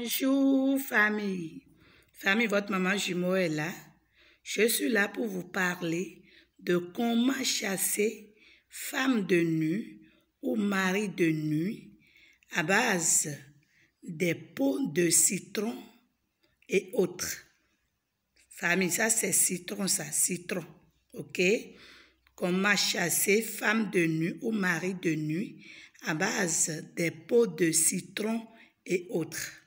Bonjour famille. Famille, votre maman jumeau est là. Je suis là pour vous parler de comment chasser femme de nuit ou mari de nuit à base des pots de citron et autres. Famille, ça c'est citron, ça, citron. OK? Comment chasser femme de nuit ou mari de nuit à base des pots de citron et autres.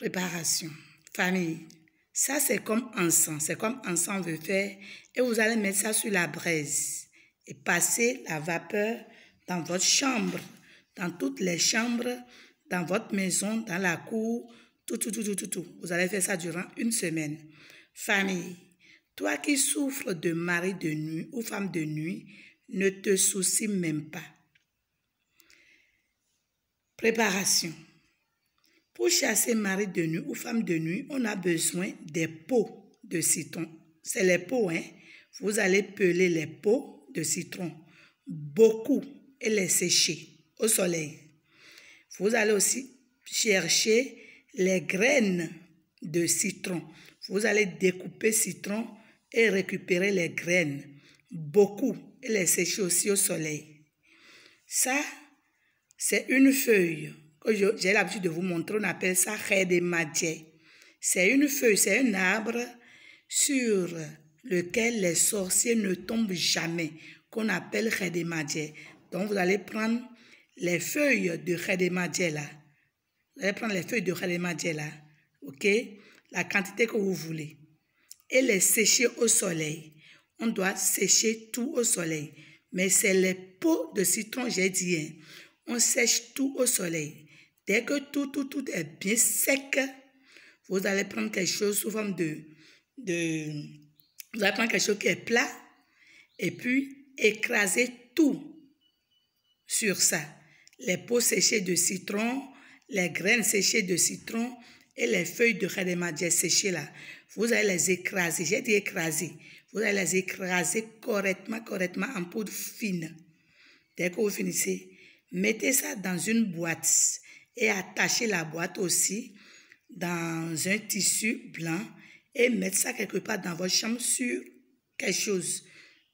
Préparation. Famille. Ça, c'est comme encens, C'est comme encens veut faire. Et vous allez mettre ça sur la braise. Et passer la vapeur dans votre chambre, dans toutes les chambres, dans votre maison, dans la cour, tout, tout, tout, tout, tout. tout. Vous allez faire ça durant une semaine. Famille. Toi qui souffres de mari de nuit ou femme de nuit, ne te soucie même pas. Préparation. Pour chasser mari de nuit ou femme de nuit, on a besoin des peaux de citron. C'est les peaux, hein. Vous allez peler les peaux de citron, beaucoup, et les sécher au soleil. Vous allez aussi chercher les graines de citron. Vous allez découper citron et récupérer les graines, beaucoup, et les sécher aussi au soleil. Ça, c'est une feuille j'ai l'habitude de vous montrer, on appelle ça Redemaje. C'est une feuille, c'est un arbre sur lequel les sorciers ne tombent jamais, qu'on appelle Redemaje. Donc vous allez prendre les feuilles de Redemaje là. Vous allez prendre les feuilles de Redemaje là, ok La quantité que vous voulez. Et les sécher au soleil. On doit sécher tout au soleil. Mais c'est les peaux de citron, j'ai dit. Hein. on sèche tout au soleil. Dès que tout, tout, tout est bien sec, vous allez prendre quelque chose sous forme de, de... Vous allez prendre quelque chose qui est plat et puis écraser tout sur ça. Les peaux séchées de citron, les graines séchées de citron et les feuilles de rademadia séchées là. Vous allez les écraser. J'ai dit écraser. Vous allez les écraser correctement, correctement en poudre fine. Dès que vous finissez, mettez ça dans une boîte et attacher la boîte aussi dans un tissu blanc et mettre ça quelque part dans votre chambre sur quelque chose,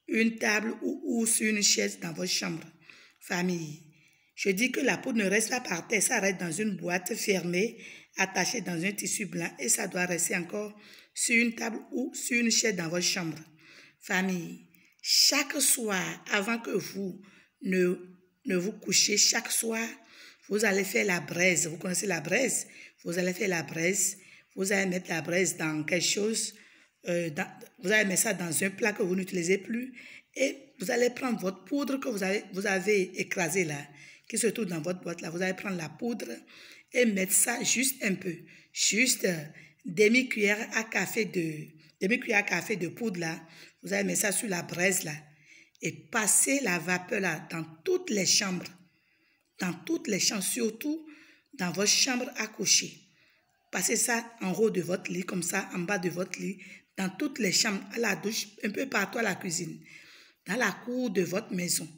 une table ou, sur une chaise dans votre chambre, famille. Je dis que la peau ne reste pas par terre, ça reste dans une boîte fermée, attachée dans un tissu blanc et ça doit rester encore sur une table ou sur une chaise dans votre chambre. Famille, chaque soir, avant que vous ne, ne vous couchez, chaque soir, vous allez faire la braise. Vous connaissez la braise Vous allez faire la braise. Vous allez mettre la braise dans quelque chose. Euh, vous allez mettre ça dans un plat que vous n'utilisez plus. Et vous allez prendre votre poudre que vous avez, vous avez écrasé là, qui se trouve dans votre boîte là. Vous allez prendre la poudre et mettre ça juste un peu. Juste euh, demi-cuillère à café de demi-cuillère à café de poudre là. Vous allez mettre ça sur la braise là. Et passer la vapeur là dans toutes les chambres dans toutes les chambres, surtout dans votre chambre à coucher. Passez ça en haut de votre lit, comme ça, en bas de votre lit, dans toutes les chambres, à la douche, un peu partout à la cuisine, dans la cour de votre maison.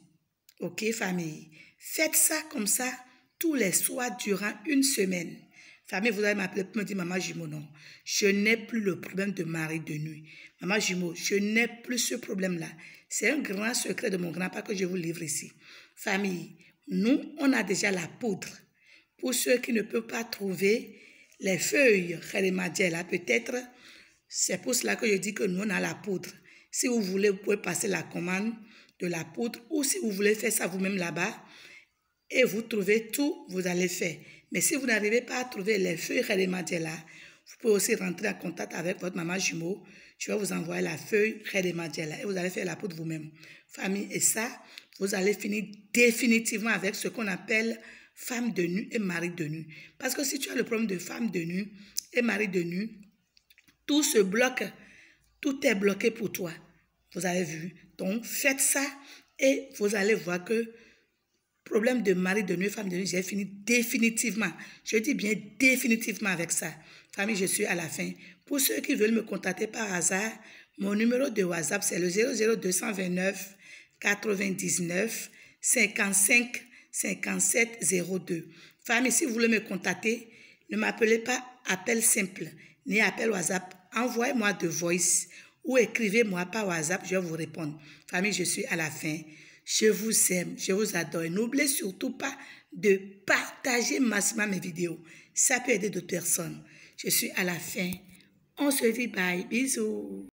OK, famille? Faites ça comme ça tous les soirs durant une semaine. Famille, vous allez m'appeler pour me dire, maman jumeau, non, je n'ai plus le problème de mari de nuit. Maman jumeau, je n'ai plus ce problème-là. C'est un grand secret de mon grand-père que je vous livre ici. Famille, nous, on a déjà la poudre. Pour ceux qui ne peuvent pas trouver les feuilles peut-être, c'est pour cela que je dis que nous, on a la poudre. Si vous voulez, vous pouvez passer la commande de la poudre ou si vous voulez faire ça vous-même là-bas et vous trouvez tout, vous allez faire. Mais si vous n'arrivez pas à trouver les feuilles vous pouvez aussi rentrer en contact avec votre maman jumeau je vais vous envoyer la feuille des là et vous allez faire la poudre vous-même. Famille, et ça, vous allez finir définitivement avec ce qu'on appelle femme de nu et mari de nu. Parce que si tu as le problème de femme de nu et mari de nu, tout se bloque, tout est bloqué pour toi. Vous avez vu. Donc, faites ça et vous allez voir que problème de mari, de nuit, femme, de nuit, j'ai fini définitivement. Je dis bien définitivement avec ça. Famille, je suis à la fin. Pour ceux qui veulent me contacter par hasard, mon numéro de WhatsApp, c'est le 00229 99 55 57 02. Famille, si vous voulez me contacter, ne m'appelez pas appel simple, ni appel WhatsApp. Envoyez-moi de voice ou écrivez-moi par WhatsApp, je vais vous répondre. Famille, je suis à la fin. Je vous aime, je vous adore. n'oubliez surtout pas de partager massivement mes vidéos. Ça peut aider d'autres personnes. Je suis à la fin. On se dit Bye. Bisous.